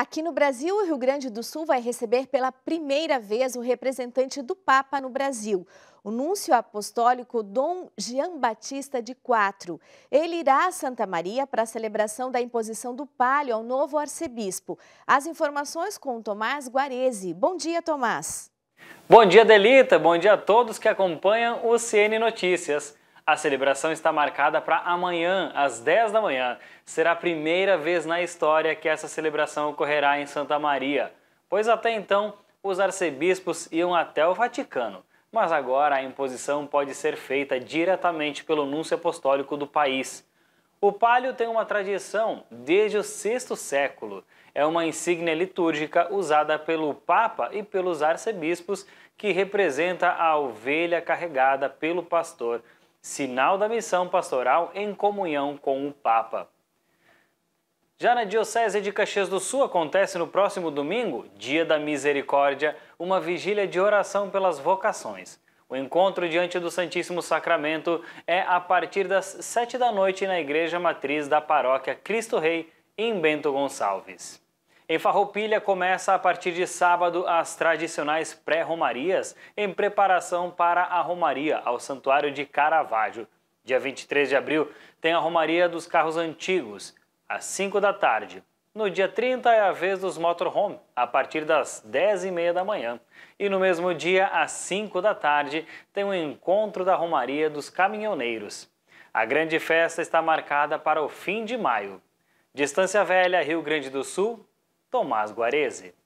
Aqui no Brasil, o Rio Grande do Sul vai receber pela primeira vez o representante do Papa no Brasil, o núncio apostólico Dom Jean Batista de Quatro. Ele irá a Santa Maria para a celebração da imposição do palio ao novo arcebispo. As informações com Tomás Guarese. Bom dia, Tomás. Bom dia, Delita. Bom dia a todos que acompanham o CN Notícias. A celebração está marcada para amanhã, às 10 da manhã. Será a primeira vez na história que essa celebração ocorrerá em Santa Maria, pois até então os arcebispos iam até o Vaticano. Mas agora a imposição pode ser feita diretamente pelo núncio apostólico do país. O palio tem uma tradição desde o sexto século. É uma insígnia litúrgica usada pelo Papa e pelos arcebispos que representa a ovelha carregada pelo pastor sinal da missão pastoral em comunhão com o Papa. Já na Diocese de Caxias do Sul acontece no próximo domingo, Dia da Misericórdia, uma vigília de oração pelas vocações. O encontro diante do Santíssimo Sacramento é a partir das sete da noite na Igreja Matriz da Paróquia Cristo Rei, em Bento Gonçalves. Em Farroupilha começa a partir de sábado as tradicionais pré-romarias em preparação para a romaria ao Santuário de Caravaggio. Dia 23 de abril tem a romaria dos carros antigos, às 5 da tarde. No dia 30 é a vez dos motorhome, a partir das 10h30 da manhã. E no mesmo dia, às 5 da tarde, tem o um encontro da romaria dos caminhoneiros. A grande festa está marcada para o fim de maio. Distância Velha, Rio Grande do Sul, Tomás Guarese.